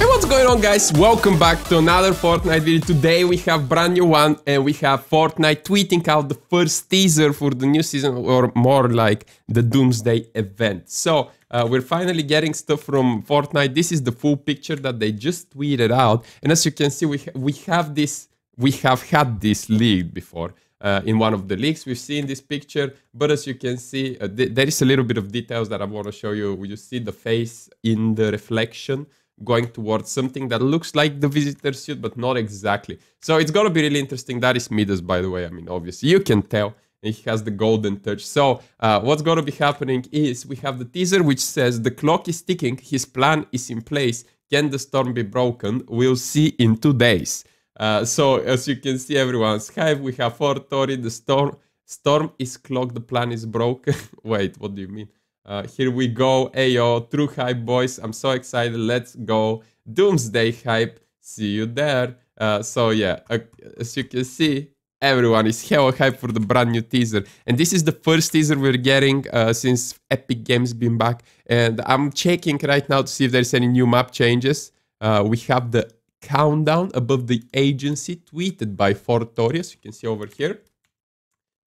Hey, what's going on guys? Welcome back to another Fortnite video. Today we have brand new one and we have Fortnite tweeting out the first teaser for the new season or more like the Doomsday event. So uh, we're finally getting stuff from Fortnite. This is the full picture that they just tweeted out. And as you can see, we, ha we have this, we have had this leaked before. Uh, in one of the leaks. We've seen this picture, but as you can see, uh, th there is a little bit of details that I want to show you. You see the face in the reflection going towards something that looks like the visitor suit, but not exactly. So it's going to be really interesting. That is Midas, by the way. I mean, obviously, you can tell. He has the golden touch. So uh, what's going to be happening is we have the teaser which says the clock is ticking. His plan is in place. Can the storm be broken? We'll see in two days. Uh, so as you can see, everyone's hype. We have 4.30. The storm storm is clocked. The plan is broken. Wait, what do you mean? Uh, here we go, Ayo, true hype boys, I'm so excited, let's go, Doomsday hype, see you there. Uh, so yeah, uh, as you can see, everyone is hella hype for the brand new teaser. And this is the first teaser we're getting uh, since Epic Games been back. And I'm checking right now to see if there's any new map changes. Uh, we have the countdown above the agency tweeted by Fortorius. You can see over here.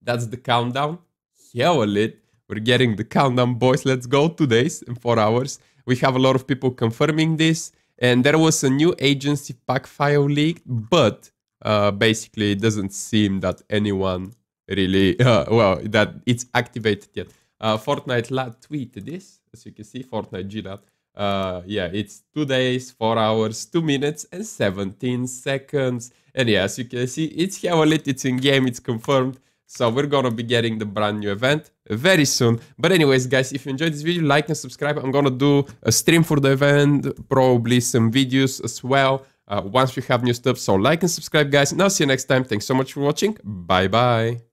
That's the countdown. Hella lit. We're getting the countdown, boys. Let's go. Two days and four hours. We have a lot of people confirming this. And there was a new agency pack file leaked, but uh, basically it doesn't seem that anyone really, uh, well, that it's activated yet. Uh, Fortnite lad tweeted this, as you can see, Fortnite G lad. Uh, yeah, it's two days, four hours, two minutes, and 17 seconds. And yeah, as you can see, it's how lit, it's in game, it's confirmed. So we're gonna be getting the brand new event very soon. But anyways, guys, if you enjoyed this video, like and subscribe. I'm gonna do a stream for the event, probably some videos as well uh, once we have new stuff. So like and subscribe, guys. And I'll see you next time. Thanks so much for watching. Bye-bye.